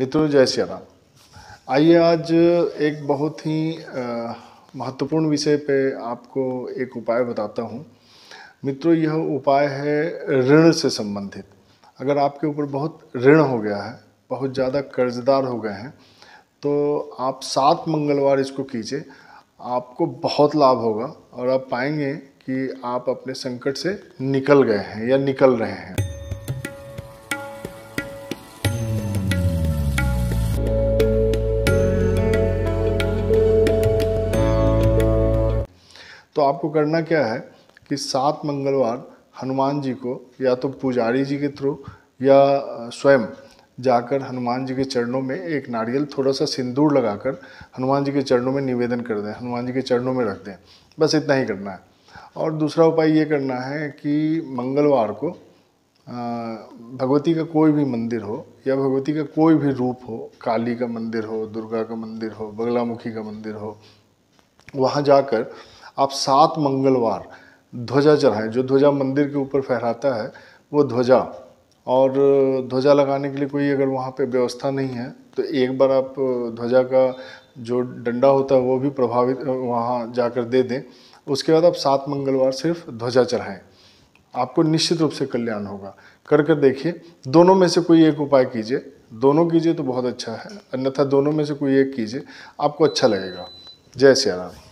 मित्रों जय श्री राम आइए आज एक बहुत ही महत्वपूर्ण विषय पे आपको एक उपाय बताता हूँ मित्रों यह उपाय है ऋण से संबंधित अगर आपके ऊपर बहुत ऋण हो गया है बहुत ज़्यादा कर्जदार हो गए हैं तो आप सात मंगलवार इसको कीजिए आपको बहुत लाभ होगा और आप पाएंगे कि आप अपने संकट से निकल गए हैं या निकल रहे हैं तो आपको करना क्या है कि सात मंगलवार हनुमान जी को या तो पुजारी जी के थ्रू या स्वयं जाकर हनुमान जी के चरणों में एक नारियल थोड़ा सा सिंदूर लगाकर हनुमान जी के चरणों में निवेदन कर दें हनुमान जी के चरणों में रख दें बस इतना ही करना है और दूसरा उपाय ये करना है कि मंगलवार को भगवती का कोई भी मंदिर हो या भगवती का कोई भी रूप हो काली का मंदिर हो दुर्गा का मंदिर हो बगलामुखी का मंदिर हो वहाँ जाकर आप सात मंगलवार ध्वजा चढ़ाएं जो ध्वजा मंदिर के ऊपर फहराता है वो ध्वजा और ध्वजा लगाने के लिए कोई अगर वहाँ पे व्यवस्था नहीं है तो एक बार आप ध्वजा का जो डंडा होता है वो भी प्रभावित वहाँ जाकर दे दें उसके बाद आप सात मंगलवार सिर्फ ध्वजा चढ़ाएं आपको निश्चित रूप से कल्याण होगा कर कर देखिए दोनों में से कोई एक उपाय कीजिए दोनों कीजिए तो बहुत अच्छा है अन्यथा दोनों में से कोई एक कीजिए आपको अच्छा लगेगा जय सिया राम